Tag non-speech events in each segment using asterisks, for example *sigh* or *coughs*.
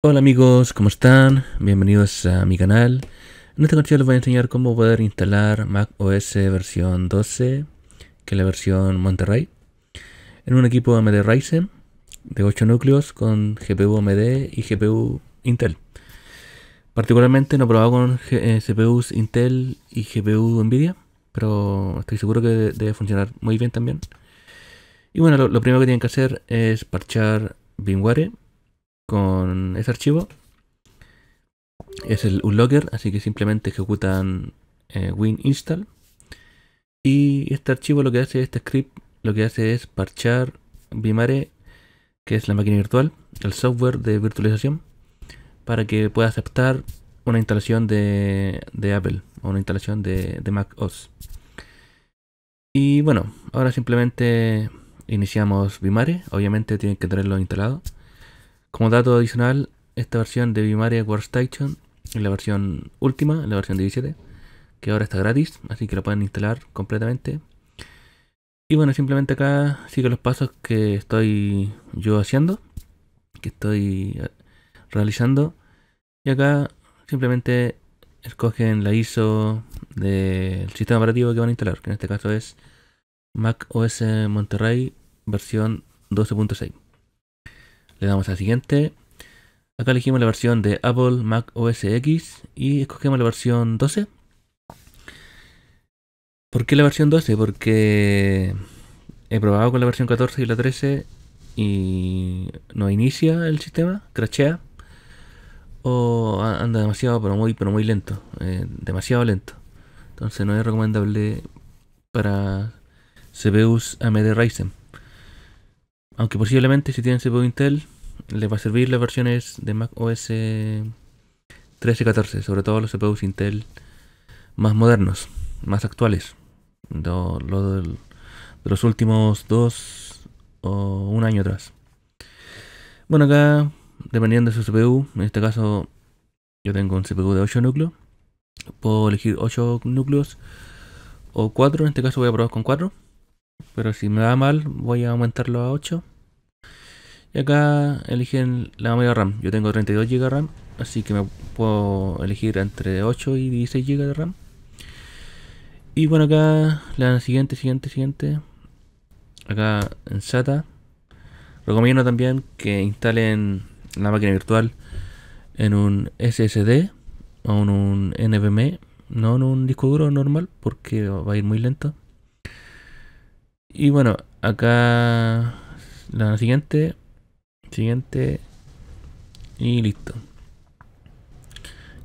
Hola amigos, ¿cómo están? Bienvenidos a mi canal. En este canción les voy a enseñar cómo poder instalar Mac OS versión 12, que es la versión Monterrey, en un equipo AMD Ryzen de 8 núcleos con GPU AMD y GPU Intel. Particularmente no he probado con eh, CPUs Intel y GPU Nvidia, pero estoy seguro que debe funcionar muy bien también. Y bueno, lo, primero que tienen que hacer es parchar BIMWare con ese archivo. Es el unlogger así que simplemente ejecutan eh, win install. Y este archivo lo que hace, este script, lo que hace es parchar vimare que es la máquina virtual, el software de virtualización, para que pueda aceptar una instalación de, Apple o una instalación de, de Mac OS. Y bueno, ahora simplemente iniciamos vimare, Obviamente tienen que tenerlo instalado. Como dato adicional, esta versión de Bimaria Workstation es la versión última, la versión 17, que ahora está gratis, así que la pueden instalar completamente. Y bueno, simplemente acá siguen los pasos que estoy yo haciendo, que estoy eh, realizando. Y acá simplemente escogen la ISO del sistema operativo que van a instalar, que en este caso es Mac OS Monterrey versión 12.6. Le damos a siguiente. Acá elegimos la versión de Apple Mac OS X y escogemos la versión 12. ¿Por qué la versión 12? Porque he probado con la versión 14 y la 13 y no inicia el sistema, crachea o anda demasiado, pero muy, pero muy lento, eh, demasiado lento. Entonces no es recomendable para CPUs AMD Ryzen. Aunque posiblemente si tienen CPU Intel les va a servir las versiones de Mac OS 13 y 14, sobre todo los CPUs Intel más modernos, más actuales, de los últimos dos o un año atrás. Bueno, acá, dependiendo de su CPU, en este caso yo tengo un CPU de 8 núcleos, puedo elegir 8 núcleos o 4, en este caso voy a probar con 4, pero si me da mal voy a aumentarlo a 8 y acá eligen la memoria RAM. Yo tengo 32 GB de RAM, así que me puedo elegir entre 8 y 16 GB de RAM. Y bueno, acá la siguiente, siguiente, siguiente. Acá en SATA. Recomiendo también que instalen la máquina virtual en un SSD o en un NVMe, no en un disco duro normal porque va a ir muy lento. Y bueno, acá la siguiente Siguiente. Y listo.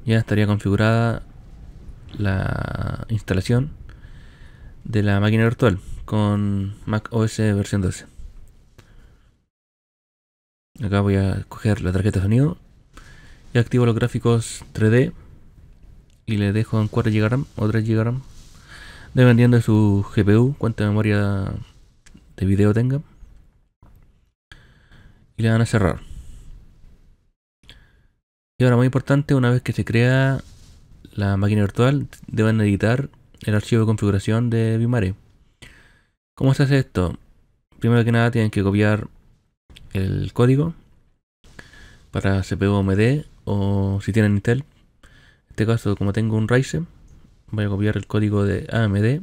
Ya estaría configurada la instalación de la máquina virtual con Mac OS versión 12. Acá voy a coger la tarjeta de sonido y activo los gráficos 3D y le dejo en 4 GB o 3 GB dependiendo de su GPU, cuánta memoria de video tenga y le dan a cerrar. Y ahora, muy importante, una vez que se crea la máquina virtual, deben editar el archivo de configuración de Bimare. ¿Cómo se hace esto? Primero que nada, tienen que copiar el código para CPU AMD o si tienen Intel. En este caso, como tengo un Ryzen, voy a copiar el código de AMD.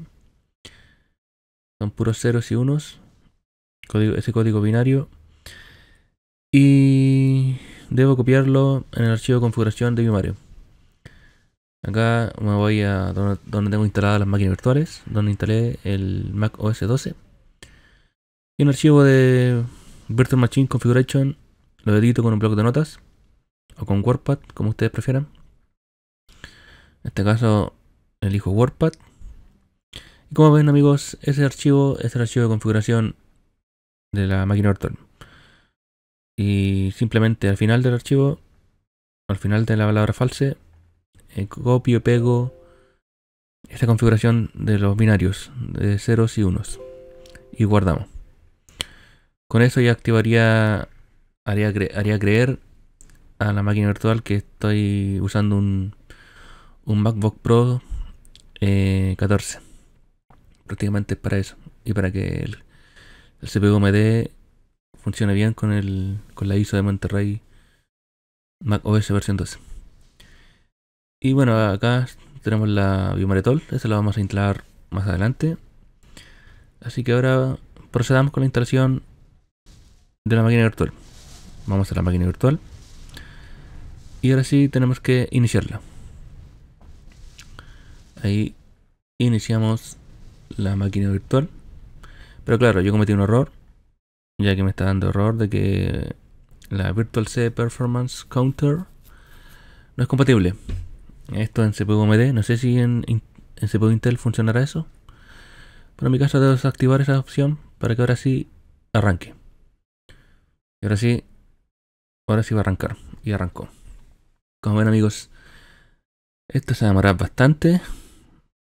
Son puros ceros y unos. Código, ese código binario y debo copiarlo en el archivo de configuración de mi Acá me voy a donde, tengo instaladas las máquinas virtuales, donde instalé el Mac OS 12. Y un archivo de Virtual Machine Configuration lo edito con un bloc de notas o con WordPad, como ustedes prefieran. En este caso elijo WordPad. Y como ven amigos, ese archivo es el archivo de configuración de la máquina virtual. Y simplemente al final del archivo, al final de la palabra false, eh, copio y pego esta configuración de los binarios de ceros y unos. Y guardamos. Con eso ya activaría, haría, haría creer a la máquina virtual que estoy usando un, un MacBook Pro 14. Eh, prácticamente para eso. Y para que el, el CPU me dé funciona bien con, el, con la ISO de Monterrey Mac versión 12. Y bueno, acá tenemos la Biomaretol, esa la vamos a instalar más adelante. Así que ahora procedamos con la instalación de la máquina virtual. Vamos a la máquina virtual. Y ahora sí tenemos que iniciarla. Ahí iniciamos la máquina virtual. Pero claro, yo cometí un error ya que me está dando error de que la Virtual C Performance Counter no es compatible. Esto en CPU AMD, no sé si en, CPU Intel funcionará eso. Pero en mi caso debo desactivar esa opción para que ahora sí arranque. Y ahora sí, ahora sí va a arrancar. Y arrancó. Como ven amigos, esto se demorar bastante.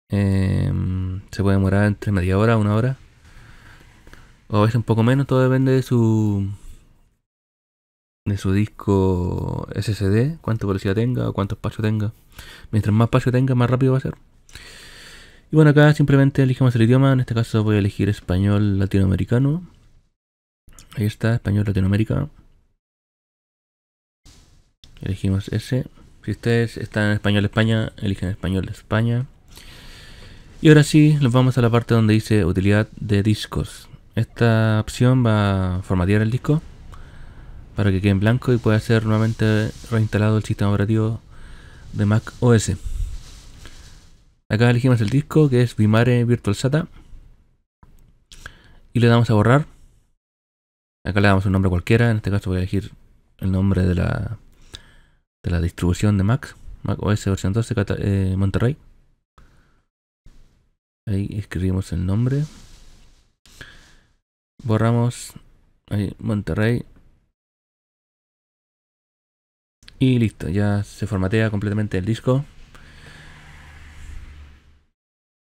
Em, se puede demorar entre media hora, una hora o a veces un poco menos, todo depende de su su disco SSD, cuánta velocidad tenga, o cuánto espacio tenga. Mientras más espacio tenga, más rápido va a ser. Y bueno, acá simplemente elegimos el idioma, en este caso voy a elegir español latinoamericano. Ahí está, español latinoamérica. Elegimos ese. Si ustedes están en español España, eligen español España. Y ahora sí, nos vamos a la parte donde dice utilidad de discos. Esta opción va a formatear el disco para que quede en blanco y pueda ser nuevamente reinstalado el sistema operativo de Mac OS. Acá elegimos el disco que es Vimare Virtual SATA y le damos a borrar. Acá le damos un nombre cualquiera, en este caso voy a elegir el nombre de la, de la distribución de Mac, OS versión 12 eh, Monterrey. Ahí escribimos el nombre. Borramos ahí, Monterrey. Y listo, ya se formatea completamente el disco.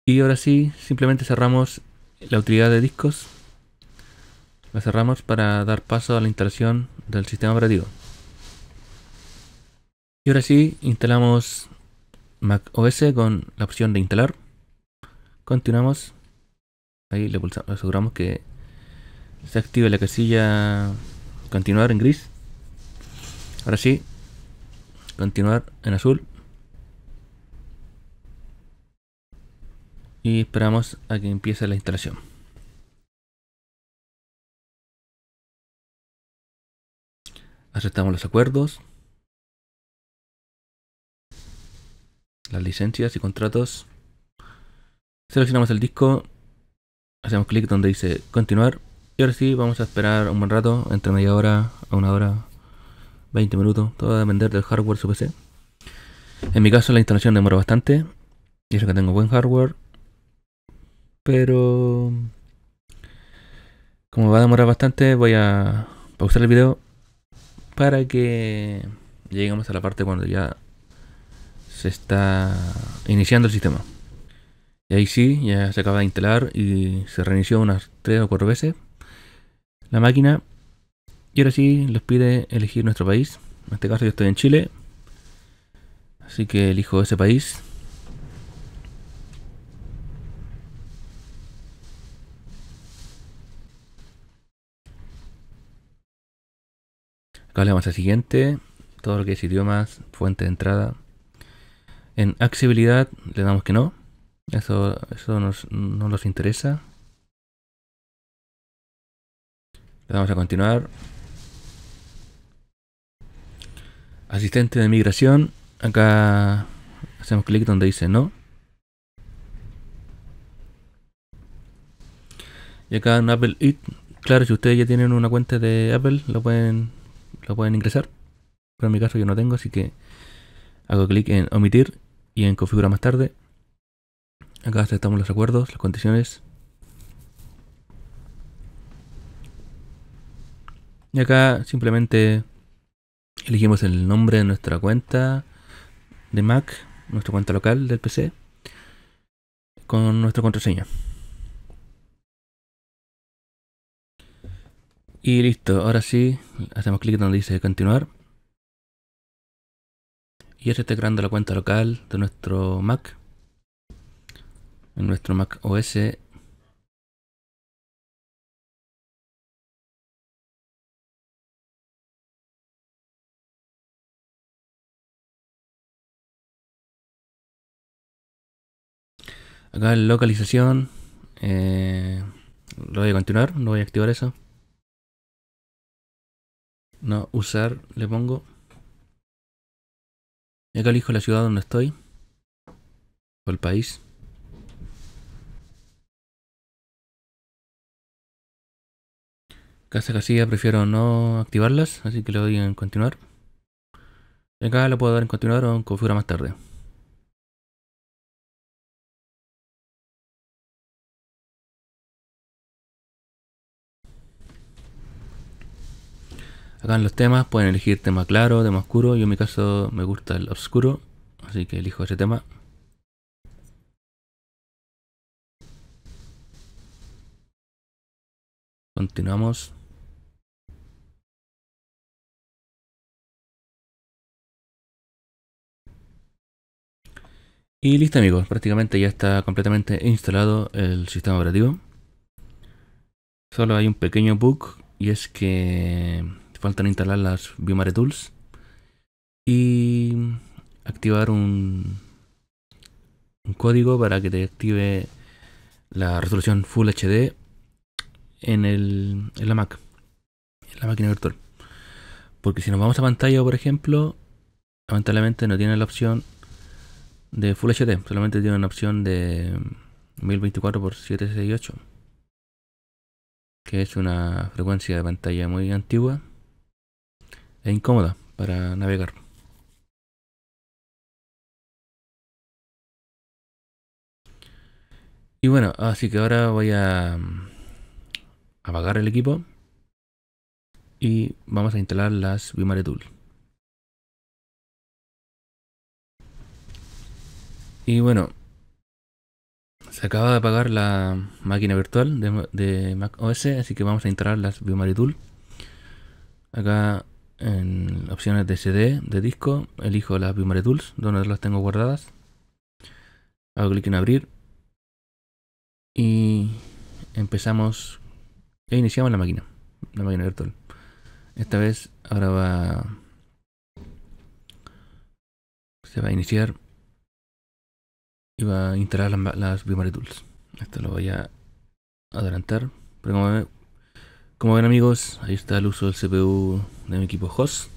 Y ahora sí, simplemente cerramos la utilidad de discos. La cerramos para dar paso a la instalación del sistema operativo. Y ahora sí, instalamos Mac OS con la opción de instalar. Continuamos. Ahí le pulsamos, aseguramos que se activa la casilla continuar en gris. Ahora sí. Continuar en azul. Y esperamos a que empiece la instalación. Aceptamos los acuerdos. Las licencias y contratos. Seleccionamos el disco. Hacemos clic donde dice continuar y ahora sí, vamos a esperar un buen rato, entre media hora a una hora, 20 minutos, todo va a depender del hardware su PC. En mi caso la instalación demora bastante, y eso que tengo buen hardware, pero como va a demorar bastante, voy a pausar el video para que lleguemos a la parte cuando ya se está iniciando el sistema. Y ahí sí, ya se acaba de instalar y se reinició unas 3 o 4 veces la máquina. Y ahora sí los pide elegir nuestro país. En este caso yo estoy en Chile. Así que elijo ese país. Acá le damos al siguiente. Todo lo que es idiomas, fuente de entrada. En accesibilidad le damos que no. Eso, eso nos, no nos interesa. Le a continuar. Asistente de migración. Acá hacemos clic donde dice no. Y acá en Apple It, claro, si ustedes ya tienen una cuenta de Apple, lo pueden, lo pueden ingresar. Pero en mi caso yo no tengo, así que hago clic en omitir y en configurar más tarde. Acá aceptamos los acuerdos, las condiciones. Y acá simplemente elegimos el nombre de nuestra cuenta de Mac, nuestra cuenta local del PC, con nuestra contraseña. Y listo, ahora sí, hacemos clic donde dice continuar. Y se está creando la cuenta local de nuestro Mac. En nuestro Mac OS Acá en localización. Eh, lo voy a continuar, no voy a activar eso. No, usar le pongo. Y acá elijo la ciudad donde estoy. O el país. Casa casilla prefiero no activarlas, así que le doy en continuar. Y acá lo puedo dar en continuar o en configura más tarde. Acá en los temas pueden elegir tema claro, tema oscuro. Yo en mi caso me gusta el oscuro, así que elijo ese tema. Continuamos. Y listo amigos, prácticamente ya está completamente instalado el sistema operativo. Solo hay un pequeño bug y es que faltan instalar las Vimare Tools y activar un, un código para que te active la resolución Full HD en, el, en la Mac, en la máquina virtual. Porque si nos vamos a pantalla, por ejemplo, lamentablemente no tiene la opción de Full HD, solamente tiene una opción de 1024x768, que es una frecuencia de pantalla muy antigua e incómoda para navegar. Y bueno, así que ahora voy a mm, apagar el equipo y vamos a instalar las VMware Tool. Y bueno, se acaba de apagar la máquina virtual de, Mac OS, así que vamos a instalar las VMware Tool. Acá en opciones de CD, de disco, elijo las Primary Tools, donde las tengo guardadas. Hago clic en abrir. Y empezamos e iniciamos la máquina, la máquina virtual. Esta vez ahora va... Se va a iniciar y va a instalar las, las Tools. Esto lo voy a adelantar. Pero como ven amigos, ahí está el uso del CPU de mi equipo host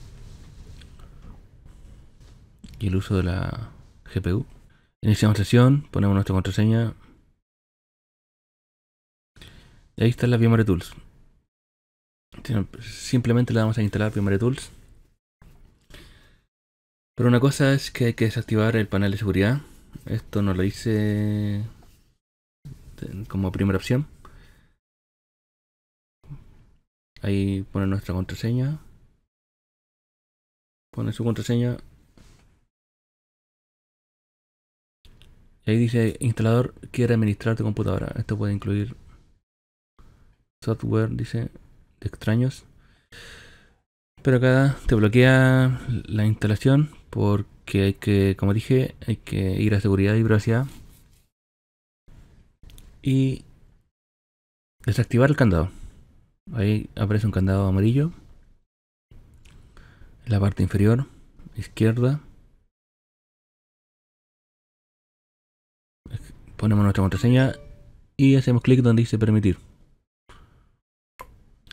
y el uso de la GPU. Iniciamos sesión, ponemos nuestra contraseña. Y ahí está la VMware Tools. Simplemente le damos a instalar VMware Tools. Pero una cosa es que hay que desactivar el panel de seguridad. Esto no lo hice como primera opción. Ahí pone nuestra contraseña. Pone su contraseña. Y ahí dice instalador quiere administrar tu computadora. Esto puede incluir software, dice, de extraños. Pero acá te bloquea la instalación porque hay que, como dije, hay que ir a seguridad y privacidad. Y desactivar el candado. Ahí aparece un candado amarillo. En la parte inferior, izquierda. Ponemos nuestra contraseña y hacemos clic donde dice permitir.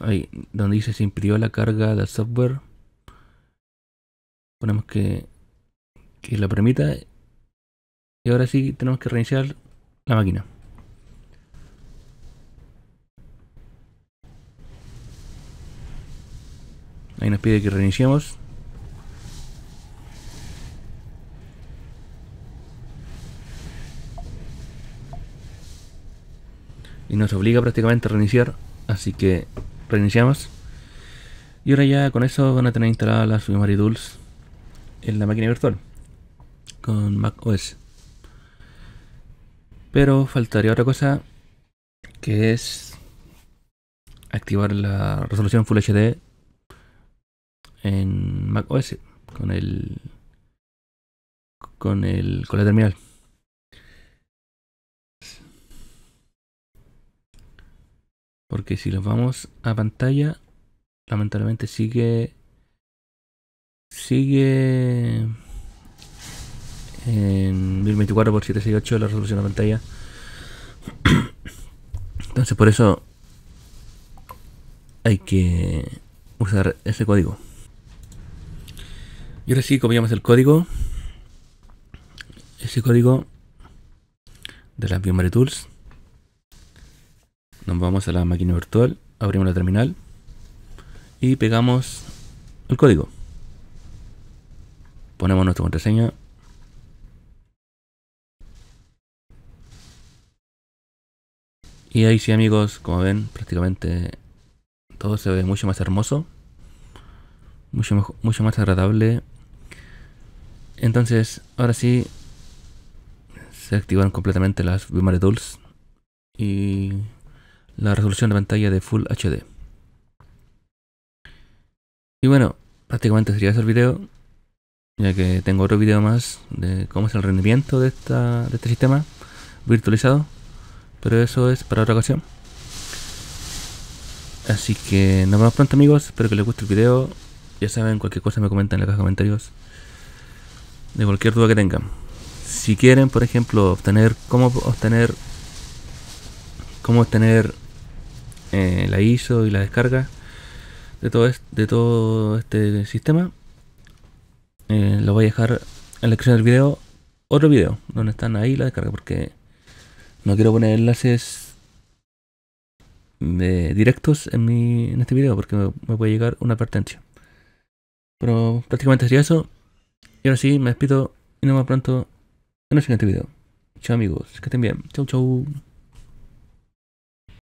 Ahí, donde dice se impidió la carga del software. Ponemos que, que la permita. Y ahora sí tenemos que reiniciar la máquina. Ahí nos pide que reiniciemos. Y nos obliga prácticamente a reiniciar. Así que reiniciamos. Y ahora ya con eso van a tener instalada la Memory Tools en la máquina virtual. Con Mac OS. Pero faltaría otra cosa. Que es activar la resolución Full HD en macOS con el con el con la terminal. Porque si los vamos a pantalla, lamentablemente sigue sigue en 1024 x 768 la resolución de pantalla. *coughs* Entonces por eso hay que usar ese código. Y ahora sí, copiamos el código. Ese código de las BioMare Tools. Nos vamos a la máquina virtual, abrimos la terminal y pegamos el código. Ponemos nuestra contraseña. Y ahí sí amigos, como ven, prácticamente todo se ve mucho más hermoso, mucho, mucho más agradable, entonces, ahora sí, se activaron completamente las VMware Tools y la resolución de pantalla de Full HD. Y bueno, prácticamente sería eso el video, ya que tengo otro video más de cómo es el rendimiento de, de este sistema virtualizado, pero eso es para otra ocasión. Así que nos vemos pronto amigos, espero que les guste el video. Ya saben, cualquier cosa me comentan en la caja de comentarios de cualquier duda que tengan. Si quieren, por ejemplo, obtener cómo obtener cómo obtener eh, la ISO y la descarga de todo este, de todo este sistema, eh, lo voy a dejar en la descripción del video otro video donde están ahí la descarga porque no quiero poner enlaces de directos en, en este video porque me, me puede llegar una advertencia. Pero prácticamente sería eso. Y ahora sí, me despido y nos vemos pronto en el siguiente video. Chao amigos, que estén bien. Chau chau.